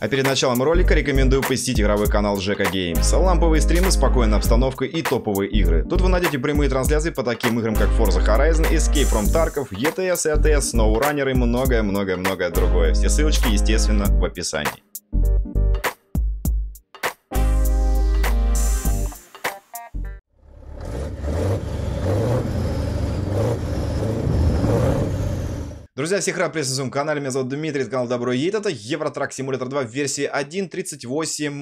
А перед началом ролика рекомендую посетить игровой канал Жека Геймс. Ламповые стримы, спокойная обстановка и топовые игры. Тут вы найдете прямые трансляции по таким играм, как Forza Horizon, Escape from Tarkov, ETS, ETS, SnowRunner и многое-многое-многое другое. Все ссылочки, естественно, в описании. Друзья, всех рад приветствовать на своем канале, меня зовут Дмитрий, это канал Добро Ейт, это Евротрак Симулятор 2 в версии 1.38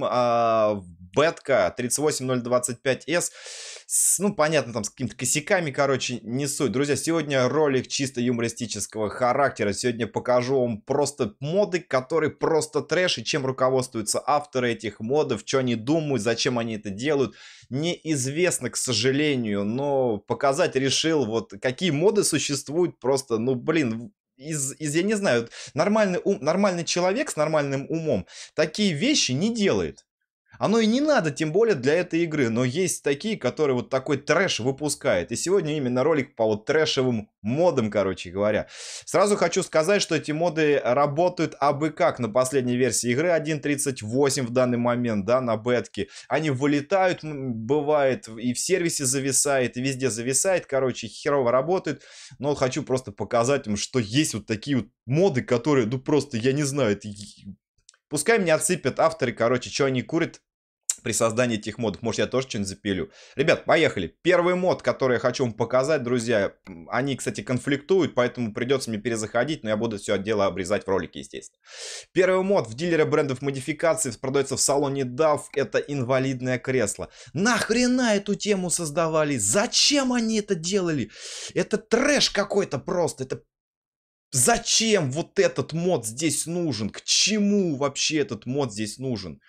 э, бетка 38025S, с, ну понятно там с какими-то косяками, короче, не суть. Друзья, сегодня ролик чисто юмористического характера, сегодня покажу вам просто моды, которые просто трэш, и чем руководствуются авторы этих модов, что они думают, зачем они это делают, неизвестно, к сожалению, но показать решил вот какие моды существуют, просто, ну блин, из, из, я не знаю, нормальный, ум, нормальный человек с нормальным умом такие вещи не делает. Оно и не надо, тем более для этой игры, но есть такие, которые вот такой трэш выпускают. И сегодня именно ролик по вот трэшевым модам, короче говоря. Сразу хочу сказать, что эти моды работают абы как на последней версии игры 1.38 в данный момент, да, на бетке. Они вылетают, бывает, и в сервисе зависает, и везде зависает, короче, херово работает. Но хочу просто показать им, что есть вот такие вот моды, которые, ну просто, я не знаю, это... Пускай меня отсыпят авторы, короче, что они курят, при создании этих модов. Может, я тоже что-нибудь запилю. Ребят, поехали. Первый мод, который я хочу вам показать, друзья, они, кстати, конфликтуют, поэтому придется мне перезаходить, но я буду все дело обрезать в ролике, естественно. Первый мод в дилере брендов модификации продается в салоне DAF. Это инвалидное кресло. Нахрена эту тему создавали? Зачем они это делали? Это трэш какой-то просто. Это Зачем вот этот мод здесь нужен? К чему вообще этот мод здесь нужен?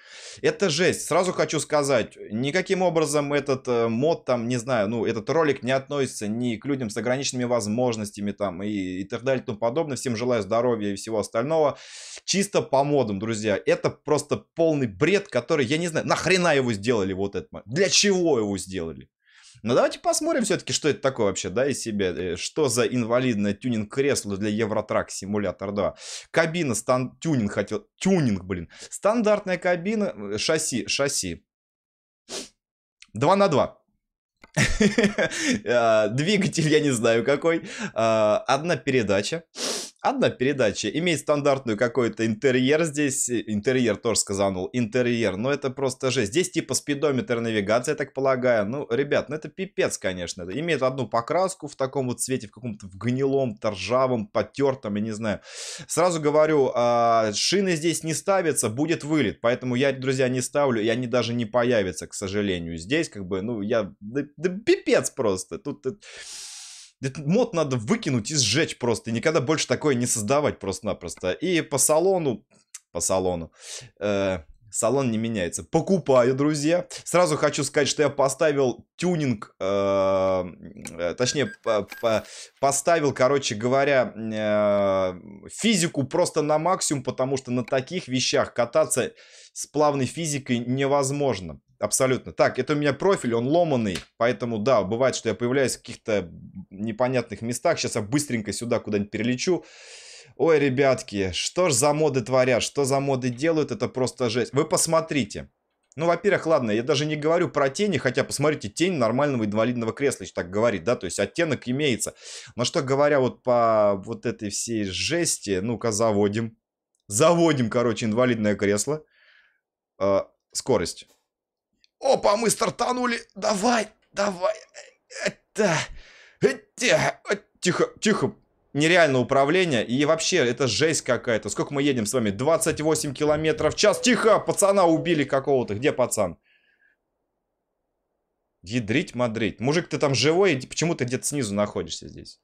Это жесть. Сразу хочу сказать, никаким образом этот э, мод там, не знаю, ну, этот ролик не относится ни к людям с ограниченными возможностями там и, и так далее и тому подобное. Всем желаю здоровья и всего остального. Чисто по модам, друзья. Это просто полный бред, который, я не знаю, нахрена его сделали вот этот мод? Для чего его сделали? Но ну, давайте посмотрим все-таки, что это такое вообще, да, и себе, э, Что за инвалидное тюнинг-кресло для Евротрак Симулятор 2. Кабина, стан... тюнинг хотел... Тюнинг, блин. Стандартная кабина, э, шасси, шасси. 2 на 2. А, двигатель я не знаю какой. А, одна передача одна передача, имеет стандартную какой-то интерьер здесь, э, интерьер тоже сказанул, интерьер, но ну, это просто жесть. Здесь типа спидометр навигация, я так полагаю. Ну, ребят, ну это пипец, конечно. Это имеет одну покраску в таком вот цвете, в каком-то в гнилом, торжавом, потертом, я не знаю. Сразу говорю, а, шины здесь не ставятся, будет вылет, поэтому я, друзья, не ставлю, и они даже не появятся, к сожалению. Здесь как бы, ну, я, да, да пипец просто. Тут... тут... Э, этот мод надо выкинуть и сжечь просто. И никогда больше такое не создавать просто-напросто. И по салону... По салону... Э, салон не меняется. Покупаю, друзья. Сразу хочу сказать, что я поставил тюнинг, э, э точнее, по, по, поставил, короче говоря, э, физику просто на максимум, потому что на таких вещах кататься с плавной физикой невозможно. Абсолютно. Так, это у меня профиль, он ломанный, поэтому, да, бывает, что я появляюсь в каких-то непонятных местах. Сейчас я быстренько сюда куда-нибудь перелечу. Ой, ребятки, что ж за моды творят, что за моды делают, это просто жесть. Вы посмотрите. Ну, во-первых, ладно, я даже не говорю про тени, хотя, посмотрите, тень нормального инвалидного кресла, если так говорит, да, то есть оттенок имеется. Но что говоря вот по вот этой всей жести, ну-ка, заводим. Заводим, короче, инвалидное кресло. Э, скорость. Опа, мы стартанули, давай, давай, э, это... Э, э, тихо, тихо. Нереальное управление. И вообще, это жесть какая-то. Сколько мы едем с вами? 28 километров в час. Тихо, пацана убили какого-то. Где пацан? Ядрить, мадрить. Мужик, ты там живой? Почему ты где-то снизу находишься здесь?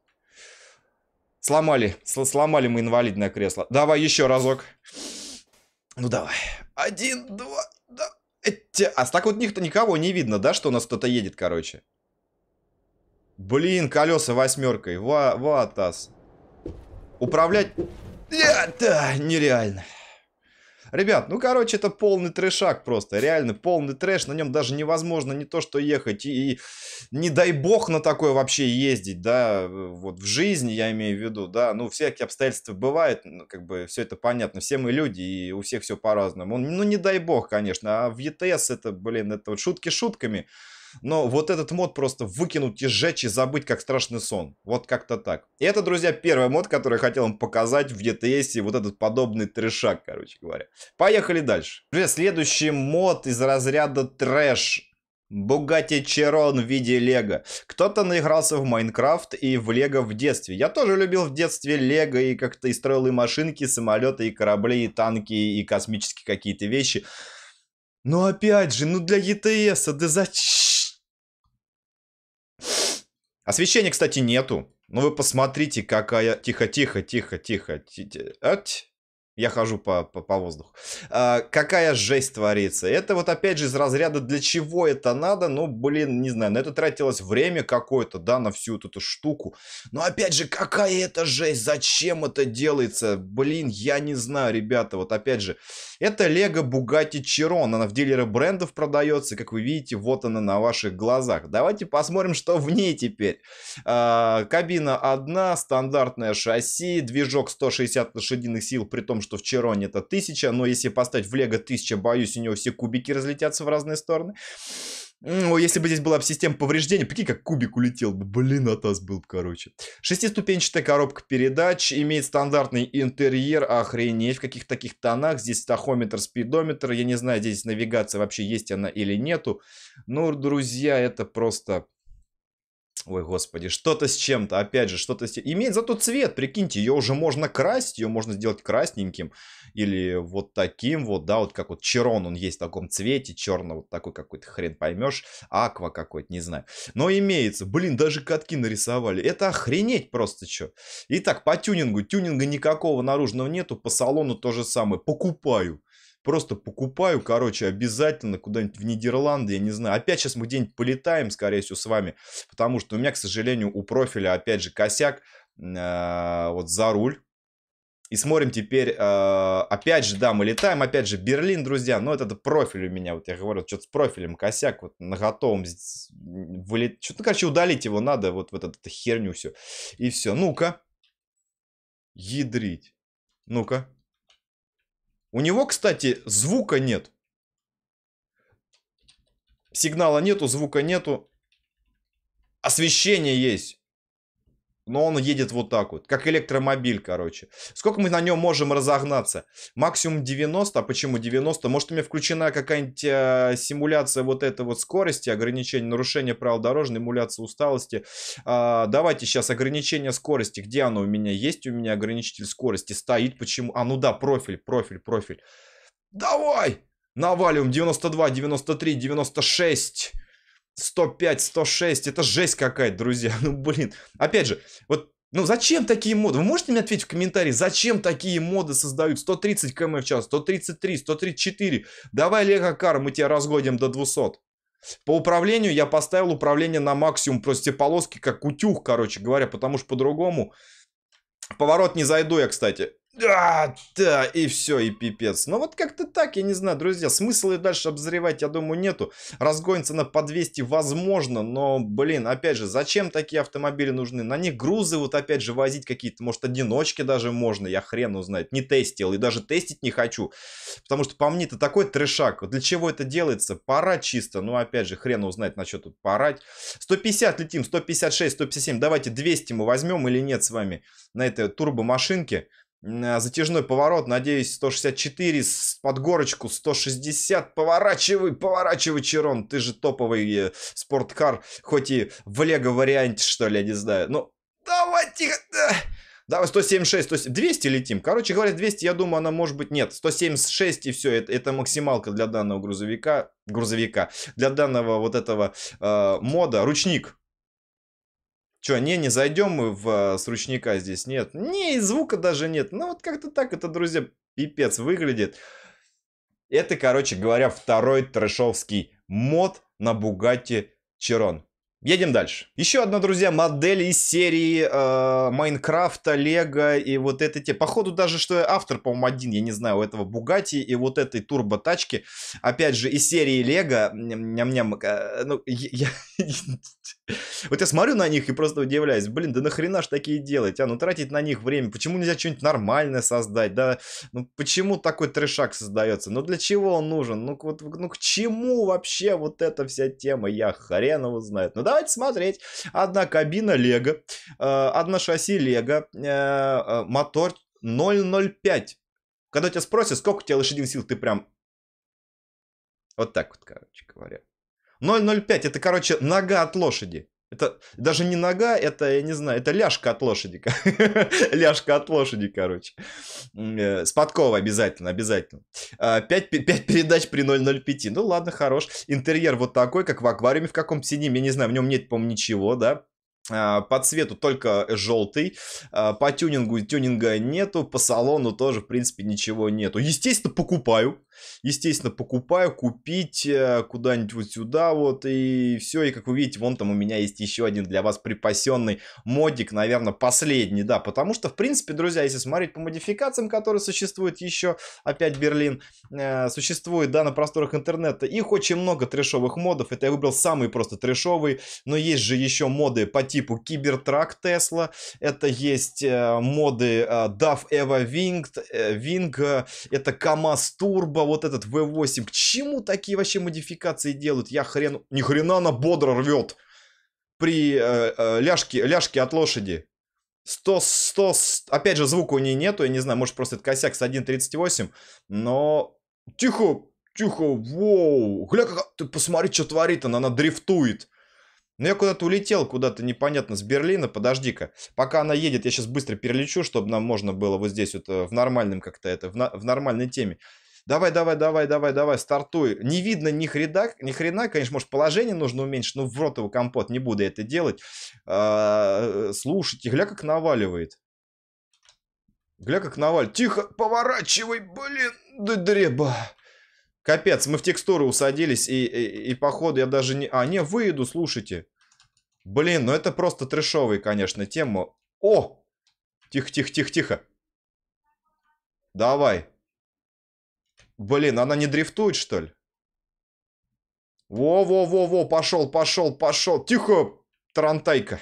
Сломали. С сломали мы инвалидное кресло. Давай еще разок. Ну давай. Один, два, да. Э, а с так вот никто, никого не видно, да, что у нас кто-то едет, короче. Блин, колеса восьмеркой. Ва ватас. Управлять... Это нереально. Ребят, ну короче, это полный трешак просто. Реально, полный трэш. На нем даже невозможно не то что ехать. И, и не дай бог на такое вообще ездить, да. Вот в жизни я имею в виду, да. Ну, всякие обстоятельства бывают, ну, как бы все это понятно. Все мы люди, и у всех все по-разному. Ну, не дай бог, конечно. А в ЕТС это, блин, это вот шутки шутками. Но вот этот мод просто выкинуть и сжечь и забыть, как страшный сон. Вот как-то так. И это, друзья, первый мод, который я хотел вам показать в ETS. Вот этот подобный трешак, короче говоря. Поехали дальше. Друзья, следующий мод из разряда трэш. Бугати Черон в виде Лего. Кто-то наигрался в Майнкрафт и в Лего в детстве. Я тоже любил в детстве Лего и как-то и строил и машинки, и самолеты, и корабли, и танки, и космические какие-то вещи. Но опять же, ну для ETS, да зачем? Освещения, кстати, нету. Но ну, вы посмотрите, какая... Тихо, тихо, тихо, тихо. тихо. Ать. Я хожу по, по, по воздуху. А, какая жесть творится. Это вот опять же из разряда для чего это надо. Ну, блин, не знаю. На это тратилось время какое-то, да, на всю вот эту штуку. Но опять же, какая это жесть? Зачем это делается? Блин, я не знаю, ребята. Вот опять же, это Лего Бугати Чирон. Она в дилеры брендов продается. Как вы видите, вот она на ваших глазах. Давайте посмотрим, что в ней теперь. А, кабина одна, стандартное шасси, движок 160 лошадиных сил, при том, что в Чероне это 1000, но если поставить в Лего 1000, боюсь, у него все кубики разлетятся в разные стороны. Ну, если бы здесь была бы система повреждений, прикинь, как кубик улетел бы. Блин, атас был бы, короче. Шестиступенчатая коробка передач. Имеет стандартный интерьер. Охренеть, в каких таких тонах. Здесь тахометр, спидометр. Я не знаю, здесь навигация вообще есть она или нету. Ну, друзья, это просто Ой, господи, что-то с чем-то, опять же, что-то с... Имеет зато цвет, прикиньте, ее уже можно красить, ее можно сделать красненьким или вот таким вот, да, вот как вот Черон, он есть в таком цвете, черного вот такой какой-то хрен поймешь, аква какой-то, не знаю. Но имеется, блин, даже катки нарисовали, это охренеть просто что. Итак, по тюнингу, тюнинга никакого наружного нету, по салону то же самое, покупаю. Просто покупаю, короче, обязательно куда-нибудь в Нидерланды, я не знаю. Опять сейчас мы где-нибудь полетаем, скорее всего, с вами, потому что у меня, к сожалению, у профиля, опять же, косяк э, вот за руль. И смотрим теперь, э, опять же, да, мы летаем, опять же, Берлин, друзья, но это, это профиль у меня, вот я говорю, что-то с профилем, косяк, вот на готовом, вылет... что-то, ну, короче, удалить его надо, вот, в вот эту херню все, и все, ну-ка, ядрить, ну-ка, у него, кстати, звука нет. Сигнала нету, звука нету. Освещение есть. Но он едет вот так вот, как электромобиль, короче. Сколько мы на нем можем разогнаться? Максимум 90, а почему 90? Может у меня включена какая-нибудь э, симуляция вот этой вот скорости, ограничение, нарушения правил дорожной, эмуляция усталости. Э, давайте сейчас ограничение скорости, где оно у меня? Есть у меня ограничитель скорости? Стоит, почему? А, ну да, профиль, профиль, профиль. Давай! Навалиум 92, 93, 96... 105, 106, это жесть какая-то, друзья. Ну, блин. Опять же, вот ну зачем такие моды? Вы можете мне ответить в комментарии, зачем такие моды создают? 130 км в час, 133, 134. Давай, Лего Кар, мы тебя разгоним до 200. По управлению я поставил управление на максимум просто полоски как утюг, короче говоря, потому что по-другому. Поворот не зайду я, кстати. Да, да, и все, и пипец. Но ну, вот как-то так, я не знаю, друзья, смысла и дальше обзревать, я думаю, нету. Разгонится на по 200, возможно, но, блин, опять же, зачем такие автомобили нужны? На них грузы вот опять же возить какие-то, может, одиночки даже можно, я хрен узнает. Не тестил и даже тестить не хочу, потому что по мне это такой трешак. Для чего это делается? Пора чисто, ну, опять же, хрен узнает, на что тут порать. 150 летим, 156, 157, давайте 200 мы возьмем или нет с вами на этой турбомашинке. машинке а, затяжной поворот, надеюсь, 164 под горочку, 160. Поворачивай, поворачивай, Черон. Ты же топовый э, спорткар, хоть и в лего-варианте, что ли, я не знаю. Ну, давай, тихо. Да, 176, 100, 200 летим. Короче говоря, 200, я думаю, она может быть... Нет, 176 и все. Это, это максималка для данного грузовика. Грузовика. Для данного вот этого э, мода. Ручник. Че, не, не зайдем мы в э, с ручника здесь, нет. Не, и звука даже нет. Ну, вот как-то так это, друзья, пипец выглядит. Это, короче говоря, второй трэшовский мод на Бугатти Черон. Едем дальше. Еще одна, друзья, модель из серии э, Майнкрафта, Лего и вот это те. Походу даже, что автор, по-моему, один, я не знаю, у этого Бугати и вот этой турбо-тачки. Опять же, из серии Лего. Ням-ням. Э, ну, я... Вот я смотрю на них и просто удивляюсь. Блин, да нахрена ж такие делать, а? Ну, тратить на них время. Почему нельзя что-нибудь нормальное создать, да? Ну, почему такой трешак создается? Ну, для чего он нужен? Ну, вот, ну к чему вообще вот эта вся тема? Я хрен его знает. Ну, да, ждать, смотреть. Одна кабина Лего, э, одна шасси Лего, э, э, мотор 005. Когда тебя спросят, сколько у тебя лошадиных сил, ты прям... Вот так вот, короче говоря. 0,05 это, короче, нога от лошади. Это даже не нога, это, я не знаю, это ляжка от лошади. ляжка от лошади, короче. Э, с подковой обязательно, обязательно. 5, а, 5 передач при 0.05. Ну ладно, хорош. Интерьер вот такой, как в аквариуме в каком сидим. Я не знаю, в нем нет, по-моему, ничего, да. А, по цвету только желтый, а, по тюнингу тюнинга нету, по салону тоже, в принципе, ничего нету. Естественно, покупаю, Естественно, покупаю, купить э, куда-нибудь вот сюда вот и все. И как вы видите, вон там у меня есть еще один для вас припасенный модик, наверное, последний, да. Потому что, в принципе, друзья, если смотреть по модификациям, которые существуют еще, опять Берлин, э, существует, да, на просторах интернета, их очень много трешовых модов. Это я выбрал самый просто трешовый но есть же еще моды по типу Кибертрак Тесла, это есть э, моды э, DAF Eva Wing, э, Wing, э, это КамАЗ Turbo, Альфа, вот этот V8. К чему такие вообще модификации делают? Я хрен... Ни хрена она бодро рвет при э, э, ляжке, ляжке от лошади. 100, 100, 100, опять же, звука у нее нету, я не знаю, может просто это косяк с 1.38, но тихо, тихо, воу, гля, как, ты посмотри, что творит она, она дрифтует. Но я куда-то улетел, куда-то непонятно, с Берлина, подожди-ка. Пока она едет, я сейчас быстро перелечу, чтобы нам можно было вот здесь вот э, в нормальном как-то это, в, на, в нормальной теме давай, давай, давай, давай, давай, стартуй. Не видно ни хрена, ни хрена, конечно, может, положение нужно уменьшить, но в рот его компот, не буду это делать. А, э, слушайте, гля, как наваливает. Гля, как наваливает. Тихо, поворачивай, блин, да дреба. Капец, мы в текстуры усадились, и, и, и походу я даже не... А, не, выйду, слушайте. Блин, ну это просто трешовый, конечно, тема. О! Тихо-тихо-тихо-тихо. Давай. Блин, она не дрифтует, что ли? Во-во-во-во, пошел, пошел, пошел. Тихо, тарантайка.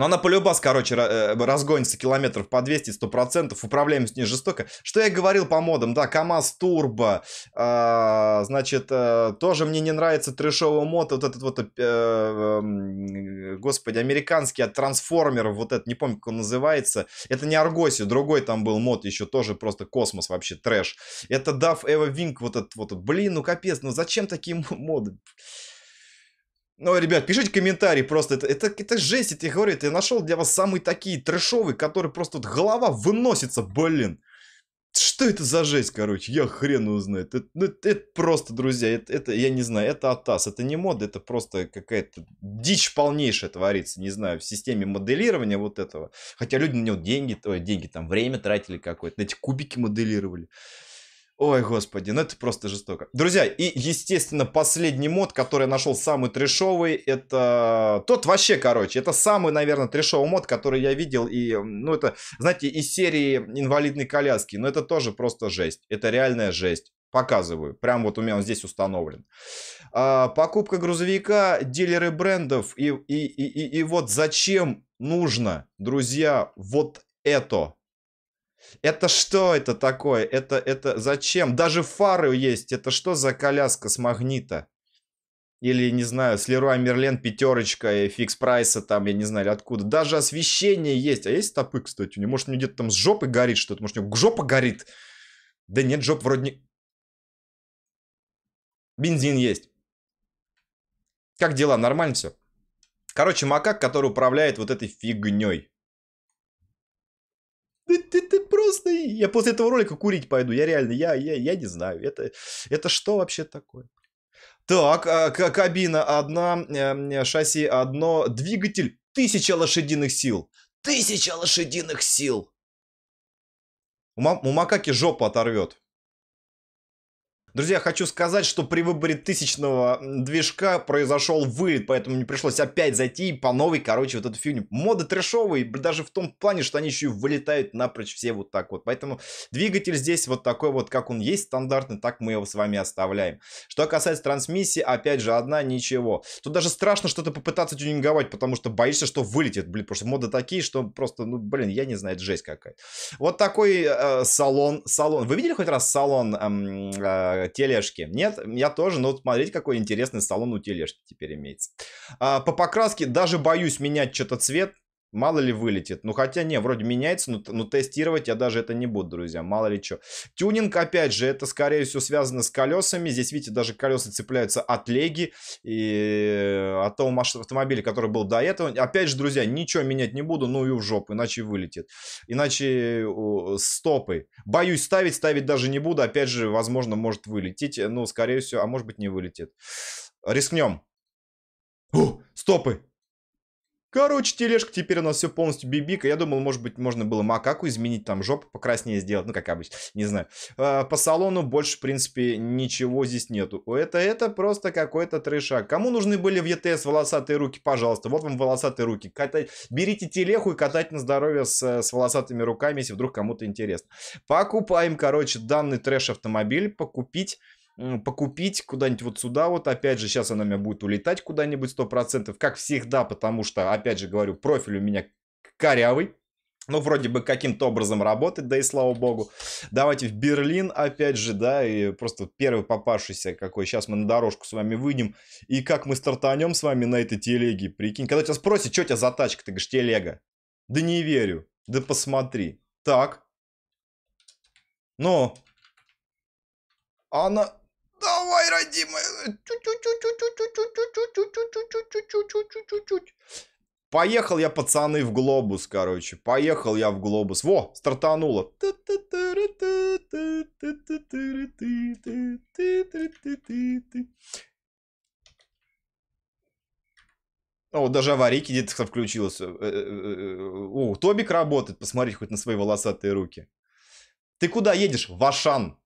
Но она полюбас, короче, э, разгонится километров по 200, 100%. Управляем с ней жестоко. Что я говорил по модам, да, КамАЗ Турбо. Э, значит, э, тоже мне не нравится трешовый мод. Вот этот вот, э, э, господи, американский от трансформеров. Вот этот, не помню, как он называется. Это не Аргоси, другой там был мод еще тоже просто космос вообще, трэш. Это Дав Эва Винг. вот этот вот. Блин, ну капец, ну зачем такие моды? Ну, ребят, пишите комментарии просто. Это, это, это жесть, я тебе говорю. Я нашел для вас самые такие трешовые, которые просто вот голова выносится, блин. Что это за жесть, короче? Я хрен узнает. Это, ну, это, это просто, друзья, это, это, я не знаю, это атас. Это не мод, это просто какая-то дичь полнейшая творится, не знаю, в системе моделирования вот этого. Хотя люди на него деньги, ой, деньги, там, время тратили какое-то, на эти кубики моделировали. Ой, господи, ну это просто жестоко. Друзья, и, естественно, последний мод, который я нашел самый трешовый, это тот вообще, короче, это самый, наверное, трешовый мод, который я видел, и, ну, это, знаете, из серии инвалидной коляски, но это тоже просто жесть, это реальная жесть. Показываю, прям вот у меня он здесь установлен. А, покупка грузовика, дилеры брендов, и, и, и, и, и вот зачем нужно, друзья, вот это это что это такое? Это, это зачем? Даже фары есть. Это что за коляска с магнита? Или, не знаю, с Леруа Мерлен пятерочка и э, фикс прайса там, я не знаю, откуда. Даже освещение есть. А есть топы, кстати? У него, может, у него где-то там с жопы горит что-то? Может, у него жопа горит? Да нет, жоп вроде не... Бензин есть. Как дела? Нормально все? Короче, макак, который управляет вот этой фигней ты, ты, ты просто... Я после этого ролика курить пойду. Я реально, я, я, я не знаю. Это, это что вообще такое? Так, а, кабина одна, эм, э, шасси одно, двигатель тысяча лошадиных сил. Тысяча лошадиных сил! У, макаки жопу оторвет. Друзья, хочу сказать, что при выборе тысячного движка произошел вылет, поэтому мне пришлось опять зайти и по новой, короче, вот эту фигню. Моды трешовые, даже в том плане, что они еще и вылетают напрочь все вот так вот. Поэтому двигатель здесь вот такой вот, как он есть стандартный, так мы его с вами оставляем. Что касается трансмиссии, опять же, одна ничего. Тут даже страшно что-то попытаться тюнинговать, потому что боишься, что вылетит, блин, потому что моды такие, что просто, ну, блин, я не знаю, это жесть какая. -то. Вот такой э, салон, салон. Вы видели хоть раз салон эм, э, э, Э, тележки. Нет, я тоже, но вот смотрите, какой интересный салон у тележки теперь имеется. А, по покраске даже боюсь менять что-то цвет, Мало ли вылетит. Ну, хотя не, вроде меняется, но, но тестировать я даже это не буду, друзья. Мало ли что. Тюнинг, опять же, это, скорее всего, связано с колесами. Здесь, видите, даже колеса цепляются от леги и э, от того автомобиля, который был до этого. Опять же, друзья, ничего менять не буду, ну и в жопу, иначе вылетит. Иначе стопы. Боюсь ставить, ставить даже не буду. Опять же, возможно, может вылететь. Э, ну, скорее всего, а может быть не вылетит. Рискнем. О, стопы! Короче, тележка теперь у нас все полностью бибика. Я думал, может быть, можно было макаку изменить, там жопу покраснее сделать. Ну, как обычно, не знаю. А, по салону больше, в принципе, ничего здесь нету. Это, это просто какой-то трешак. Кому нужны были в ЕТС волосатые руки, пожалуйста. Вот вам волосатые руки. Катать... Берите телеху и катать на здоровье с, э, с волосатыми руками, если вдруг кому-то интересно. Покупаем, короче, данный трэш-автомобиль. Покупить покупить куда-нибудь вот сюда вот, опять же, сейчас она у меня будет улетать куда-нибудь 100%, как всегда, потому что, опять же говорю, профиль у меня корявый, ну, вроде бы каким-то образом работает, да и слава богу. Давайте в Берлин, опять же, да, и просто первый попавшийся какой. Сейчас мы на дорожку с вами выйдем. И как мы стартанем с вами на этой телеге, прикинь. Когда тебя спросят, что у тебя за тачка, ты говоришь, телега. Да не верю. Да посмотри. Так. Ну. Она... Давай, родимая. Поехал я, пацаны, в глобус, короче. Поехал я в глобус. Во, стартануло. О, даже аварийки где-то включилось. О, э, э, э, Тобик работает, посмотри хоть на свои волосатые руки. Ты куда едешь? В Ашан.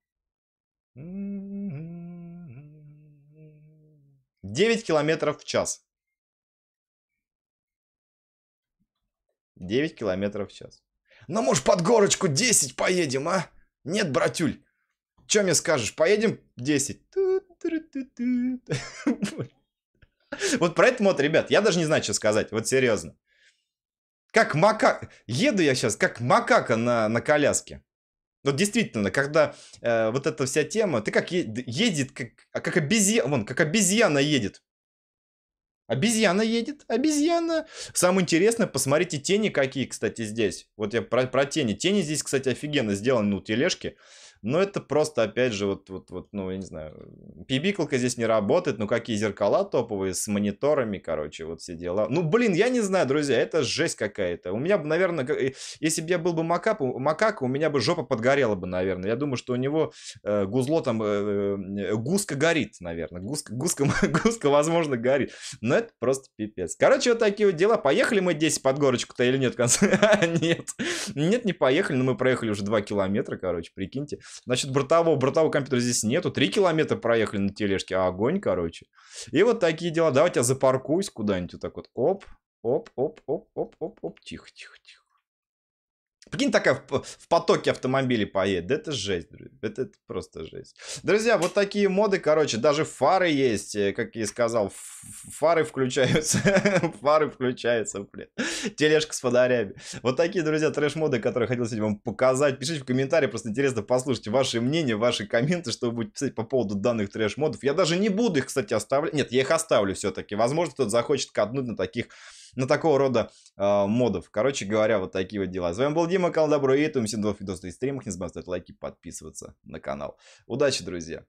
9 километров в час. 9 километров в час. Ну, может, под горочку 10 поедем, а? Нет, братюль. Чем мне скажешь? Поедем 10. Вот про этот мод, ребят, я даже не знаю, что сказать. Вот серьезно. Как макака. Еду я сейчас, как макака на, на коляске. Но действительно, когда э, вот эта вся тема, ты как е- едет, как, а как обезьяна, вон, как обезьяна едет. Обезьяна едет, обезьяна. Самое интересное, посмотрите тени какие, кстати, здесь. Вот я про, про тени. Тени здесь, кстати, офигенно сделаны, ну, тележки. Но это просто, опять же, вот, вот, вот ну, я не знаю, пибикалка здесь не работает, ну, какие зеркала топовые с мониторами, короче, вот все дела. Ну, блин, я не знаю, друзья, это жесть какая-то. У меня бы, наверное, э, если бы я был бы макап, макака, у меня бы жопа подгорела бы, наверное. Я думаю, что у него э, гузло там, э, э гуска горит, наверное. Гуска, гуска, гуска, возможно, горит. Но это просто пипец. Короче, вот такие вот дела. Поехали мы 10 под горочку-то или нет в а, Нет. Нет, не поехали, но мы проехали уже 2 километра, короче, прикиньте. Значит, бортового, бортового компьютера здесь нету. Три километра проехали на тележке. А огонь, короче. И вот такие дела. Давайте я запаркуюсь куда-нибудь вот так вот. Оп, оп, оп, оп, оп, оп, оп. Тихо, тихо, тихо. Прикинь, такая в, в потоке автомобилей поедет. Да это жесть, друзья. Это, это просто жесть. Друзья, вот такие моды, короче. Даже фары есть, э, как я и сказал. Фары включаются. фары включаются, блин. Тележка с фонарями. Вот такие, друзья, трэш-моды, которые хотел сегодня вам показать. Пишите в комментариях, просто интересно послушать ваше мнение, ваши комменты, что вы будете писать по поводу данных трэш-модов. Я даже не буду их, кстати, оставлять. Нет, я их оставлю все-таки. Возможно, кто-то захочет катнуть на таких на такого рода э, модов. Короче говоря, вот такие вот дела. С вами был Дима, канал Добро и Этум. Всем новых видосов и стримах. Не забывайте ставить лайки, подписываться на канал. Удачи, друзья!